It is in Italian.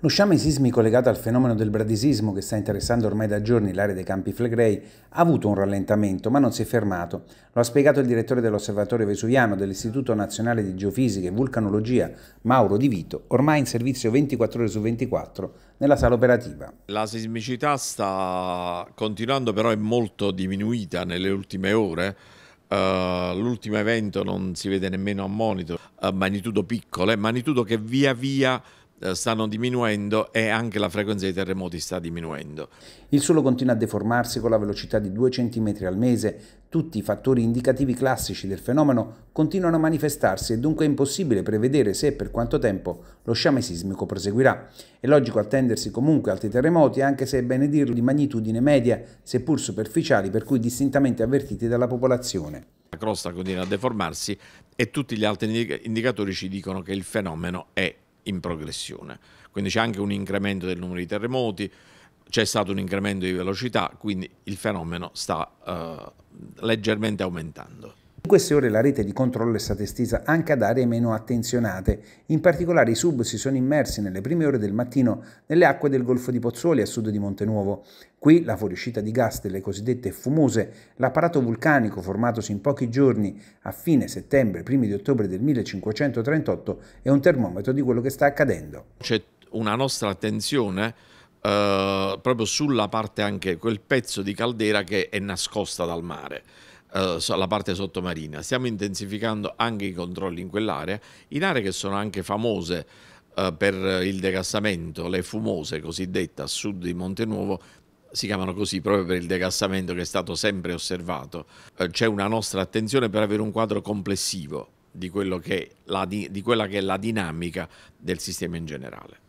Lo sciame sismico legato al fenomeno del bradisismo che sta interessando ormai da giorni l'area dei Campi Flegrei ha avuto un rallentamento ma non si è fermato. Lo ha spiegato il direttore dell'Osservatorio Vesuviano dell'Istituto Nazionale di Geofisica e Vulcanologia Mauro Di Vito, ormai in servizio 24 ore su 24 nella sala operativa. La sismicità sta continuando però è molto diminuita nelle ultime ore. Uh, l'ultimo evento non si vede nemmeno a monitor, uh, eh, magnitudo piccole, magnitudo che via via eh, stanno diminuendo e anche la frequenza dei terremoti sta diminuendo. Il suolo continua a deformarsi con la velocità di 2 cm al mese, tutti i fattori indicativi classici del fenomeno continuano a manifestarsi e dunque è impossibile prevedere se e per quanto tempo lo sciame sismico proseguirà. È logico attendersi comunque altri terremoti, anche se è bene dirlo di magnitudine media, seppur superficiali, per cui distintamente avvertiti dalla popolazione la crosta continua a deformarsi e tutti gli altri indicatori ci dicono che il fenomeno è in progressione. Quindi c'è anche un incremento del numero di terremoti, c'è stato un incremento di velocità, quindi il fenomeno sta uh, leggermente aumentando. In queste ore la rete di controllo è stata estesa anche ad aree meno attenzionate, in particolare i sub si sono immersi nelle prime ore del mattino nelle acque del Golfo di Pozzuoli a sud di Montenuovo. Qui la fuoriuscita di gas delle cosiddette fumose, l'apparato vulcanico formatosi in pochi giorni a fine settembre, primi di ottobre del 1538, è un termometro di quello che sta accadendo. C'è una nostra attenzione eh, proprio sulla parte anche, quel pezzo di caldera che è nascosta dal mare eh, la parte sottomarina. Stiamo intensificando anche i controlli in quell'area, in aree che sono anche famose eh, per il degassamento, le fumose cosiddette a sud di Montenuovo, si chiamano così proprio per il degassamento che è stato sempre osservato. Eh, c'è una nostra attenzione per avere un quadro complessivo di, di, di quella che è la dinamica del sistema in generale.